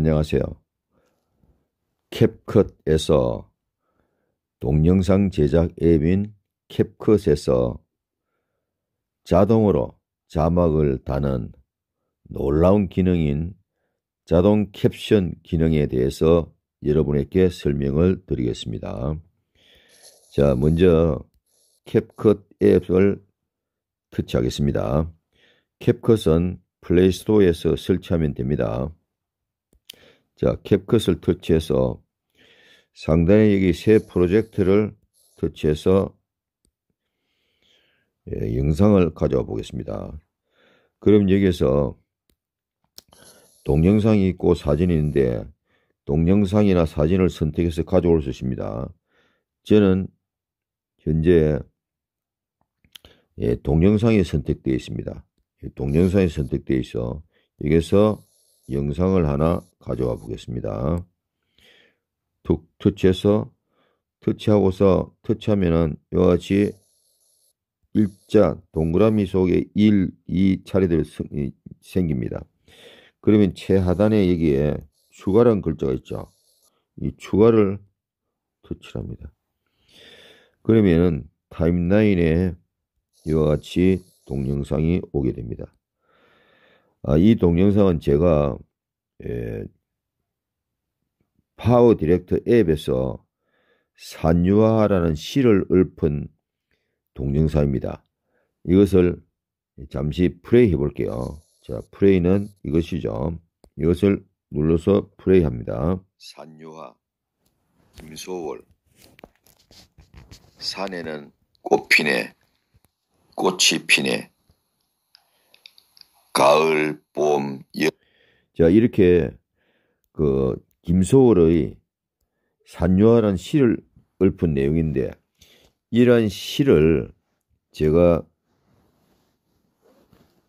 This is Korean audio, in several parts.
안녕하세요. 캡컷에서 동영상 제작 앱인 캡컷에서 자동으로 자막을 다는 놀라운 기능인 자동 캡션 기능에 대해서 여러분에게 설명을 드리겠습니다. 자, 먼저 캡컷 앱을 터치하겠습니다. 캡컷은 플레이스토어에서 설치하면 됩니다. 자, 캡컷을 터치해서 상단에 여기 새 프로젝트를 터치해서 예, 영상을 가져와 보겠습니다. 그럼 여기에서 동영상이 있고 사진이 있는데 동영상이나 사진을 선택해서 가져올 수 있습니다. 저는 현재 예, 동영상이 선택되어 있습니다. 동영상이 선택되어 있어 여기서 영상을 하나 가져와 보겠습니다. 툭 터치해서 터치하고서 터치하면은 이와 같이 일자 동그라미 속에 1, 2 차례들 생깁니다. 그러면 최하단에 여기에 추가란 글자가 있죠. 이 추가를 터치 합니다. 그러면은 타임라인에 이와 같이 동영상이 오게 됩니다. 아, 이 동영상은 제가 예, 파워 디렉터 앱에서 산유화라는 시를 읊은 동영상입니다. 이것을 잠시 플레이 해볼게요. 자, 플레이는 이것이죠. 이것을 눌러서 플레이합니다. 산유화 김소월 산에는 꽃 피네 꽃이 피네 가을, 봄, 여 예. 자, 이렇게 그 김소월의 산유화란 시를 읊은 내용인데 이러 시를 제가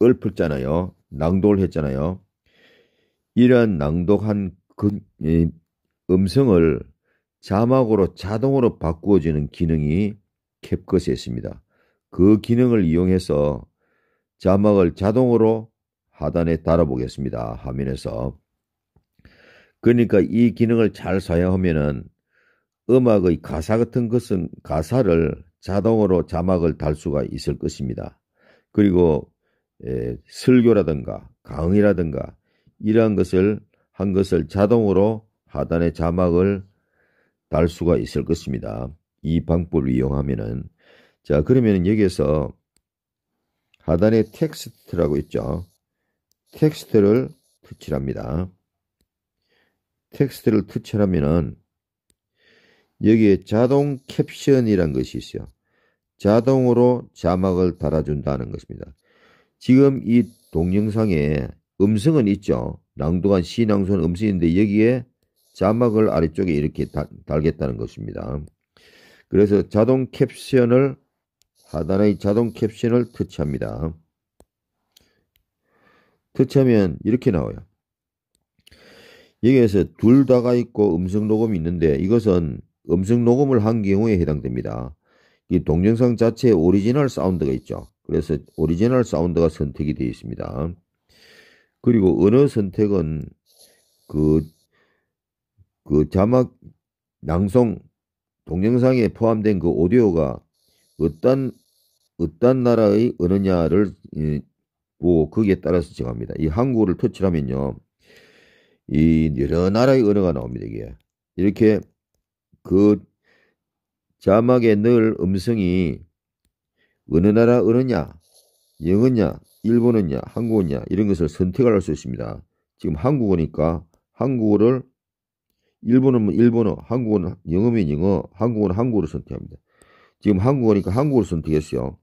읊었잖아요. 낭독을 했잖아요. 이러한 낭독한 그, 음성을 자막으로 자동으로 바꾸어지는 기능이 캡컷에 있습니다. 그 기능을 이용해서 자막을 자동으로 하단에 달아보겠습니다. 화면에서. 그러니까 이 기능을 잘 사용하면은 음악의 가사 같은 것은 가사를 자동으로 자막을 달 수가 있을 것입니다. 그리고 에, 예, 설교라든가 강의라든가 이러한 것을 한 것을 자동으로 하단에 자막을 달 수가 있을 것입니다. 이 방법을 이용하면은 자 그러면 여기에서 하단에 텍스트라고 있죠. 텍스트를 터치합니다 텍스트를 터치하면은 여기에 자동 캡션이란 것이 있어요. 자동으로 자막을 달아준다는 것입니다. 지금 이 동영상에 음성은 있죠. 낭독한 시낭송은 음성인데 여기에 자막을 아래쪽에 이렇게 다, 달겠다는 것입니다. 그래서 자동 캡션을 하단의 자동 캡션을 터치합니다. 터치하면 그 이렇게 나와요. 여기에서 둘 다가 있고 음성 녹음이 있는데 이것은 음성 녹음을 한 경우에 해당됩니다. 이 동영상 자체에 오리지널 사운드가 있죠. 그래서 오리지널 사운드가 선택이 되어 있습니다. 그리고 언어 선택은 그, 그 자막 낭송 동영상에 포함된 그 오디오가 어떤 어떤 나라의 언어냐를 오, 거기에 따라서 정합니다. 이 한국어를 터치하면요. 이 여러 나라의 언어가 나옵니다. 이게. 이렇게 그 자막에 넣을 음성이 어느 나라 언어냐, 영어냐, 일본어냐, 한국어냐 이런 것을 선택할수 있습니다. 지금 한국어니까 한국어를 일본어면 일본어, 한국어는 영어면 영어, 한국어는 한국어를 선택합니다. 지금 한국어니까 한국어를 선택했어요.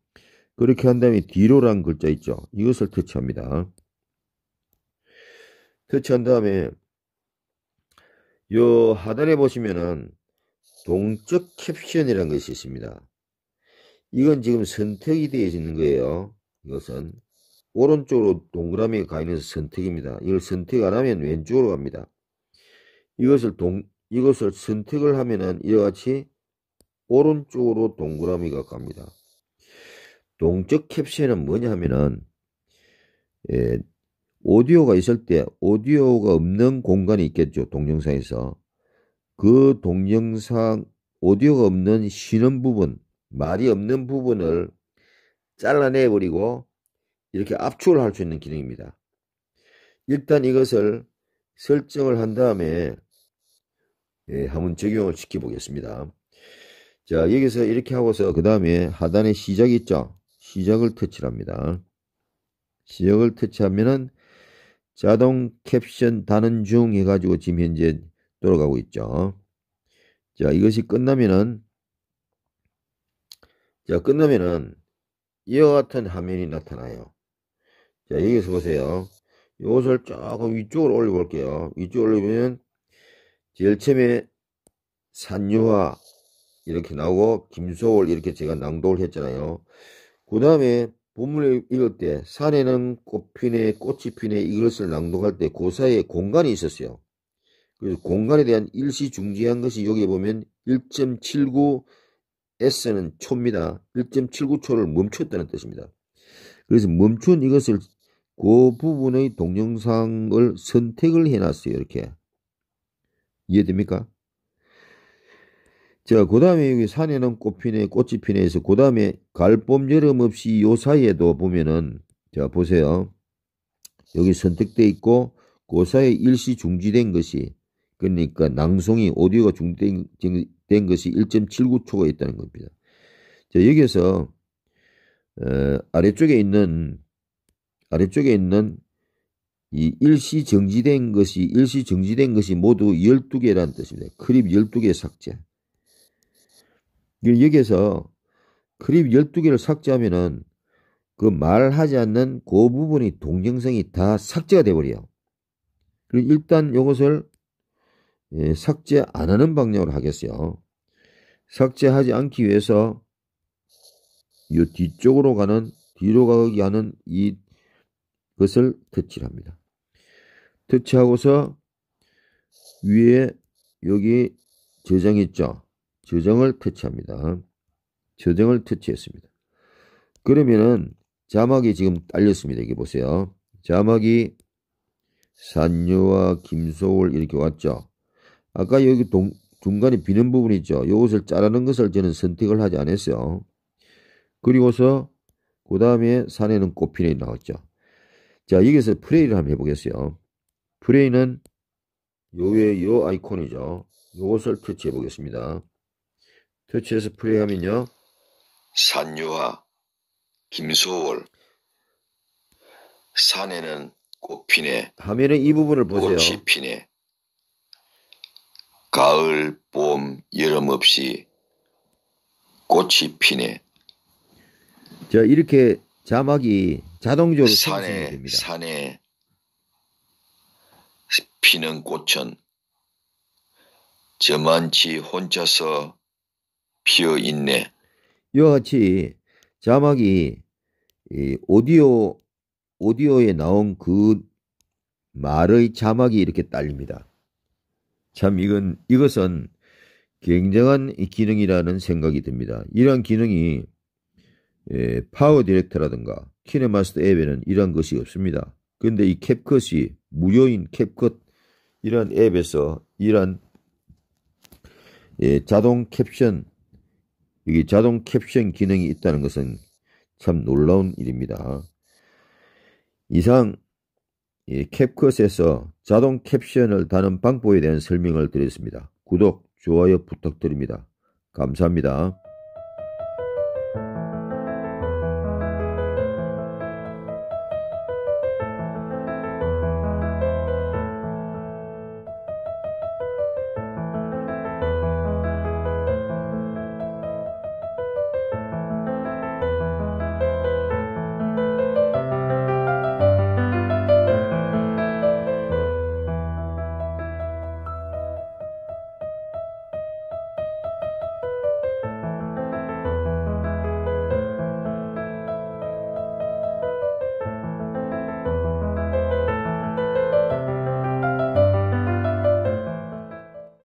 그렇게 한 다음에 뒤로란 글자 있죠. 이것을 터치합니다. 터치한 다음에 요 하단에 보시면은 동적 캡션이라는 것이 있습니다. 이건 지금 선택이 되어 있는 거예요. 이것은 오른쪽으로 동그라미가 가 있는 선택입니다. 이걸 선택 안 하면 왼쪽으로 갑니다. 이것을 동 이것을 선택을 하면은 이와 같이 오른쪽으로 동그라미가 갑니다. 동적 캡션은 뭐냐 하면은 예, 오디오가 있을 때 오디오가 없는 공간이 있겠죠. 동영상에서. 그 동영상 오디오가 없는 쉬는 부분, 말이 없는 부분을 잘라내 버리고 이렇게 압축을 할 수 있는 기능입니다. 일단 이것을 설정을 한 다음에 예, 한번 적용을 시켜 보겠습니다. 자, 여기서 이렇게 하고서 그 다음에 하단에 시작 있죠. 시작을 터치합니다. 시작을 터치하면은 자동 캡션 단은 중 해가지고 지금 현재 돌아가고 있죠. 자 이것이 끝나면은 자 끝나면은 이와 같은 화면이 나타나요. 자 여기서 보세요. 이것을 조금 위쪽으로 올려볼게요. 위쪽으로 올리면 제일 처음에 산유화 이렇게 나오고 김소월 이렇게 제가 낭독을 했잖아요. 그 다음에 본문을 읽을 때 산에는 꽃피네 꽃이 피네 이것을 낭독할 때 그 사이에 공간이 있었어요. 그래서 공간에 대한 일시 중지한 것이 여기 에 보면 1.79S는 초입니다. 1.79초를 멈췄다는 뜻입니다. 그래서 멈춘 이것을 그 부분의 동영상을 선택을 해놨어요. 이렇게. 이해됩니까? 자, 그 다음에 여기 산에는 꽃피네, 꽃이 피네에서, 그 다음에 갈봄 여름 없이 요 사이에도 보면은, 자, 보세요. 여기 선택되어 있고, 그 사이에 일시 중지된 것이, 그러니까 낭송이 오디오가 중지된 된 것이 1.79초가 있다는 겁니다. 자, 여기에서, 어, 아래쪽에 있는, 아래쪽에 있는 이 일시 정지된 것이, 일시 정지된 것이 모두 12개라는 뜻입니다. 크립 12개 삭제. 여기에서 그립 12개를 삭제하면은 그 말하지 않는 그 부분이 동영상이 다 삭제가 돼버려요. 그리고 일단 이것을 예, 삭제 안 하는 방향으로 하겠어요. 삭제하지 않기 위해서 이 뒤쪽으로 가는 뒤로 가기 하는 이 것을 터치합니다. 터치하고서 위에 여기 저장 했죠 저정을 터치합니다. 저정을 터치했습니다. 그러면은 자막이 지금 딸렸습니다. 여기 보세요. 자막이 산녀와 김소월 이렇게 왔죠. 아까 여기 동, 중간에 비는 부분 있죠. 이것을 자르는 것을 저는 선택을 하지 않았어요. 그리고서 그 다음에 산에는 꽃피네 나왔죠. 자 여기서 프레이를 한번 해보겠어요. 프레이는 요의 요 아이콘이죠. 이것을 터치해 보겠습니다. 퇴치해서 플레이하면요. 산유와 김소월 산에는 꽃피네 하면은 이 부분을 보세요. 꽃이 피네 가을, 봄, 여름 없이 꽃이 피네. 자 이렇게 자막이 자동적으로 산에 됩니다. 산에 피는 꽃은 저만치 혼자서 비어 있네. 이와 같이 자막이 이 오디오 오디오에 나온 그 말의 자막이 이렇게 딸립니다. 참 이건 이것은 굉장한 기능이라는 생각이 듭니다. 이러한 기능이 예, 파워 디렉터라든가 키네마스터 앱에는 이런 것이 없습니다. 그런데 이 캡컷이 무료인 캡컷 이런 앱에서 이런 예, 자동 캡션 여기 자동 캡션 기능이 있다는 것은 참 놀라운 일입니다. 이상 예, 캡컷에서 자동 캡션을 다는 방법에 대한 설명을 드렸습니다. 구독, 좋아요 부탁드립니다. 감사합니다.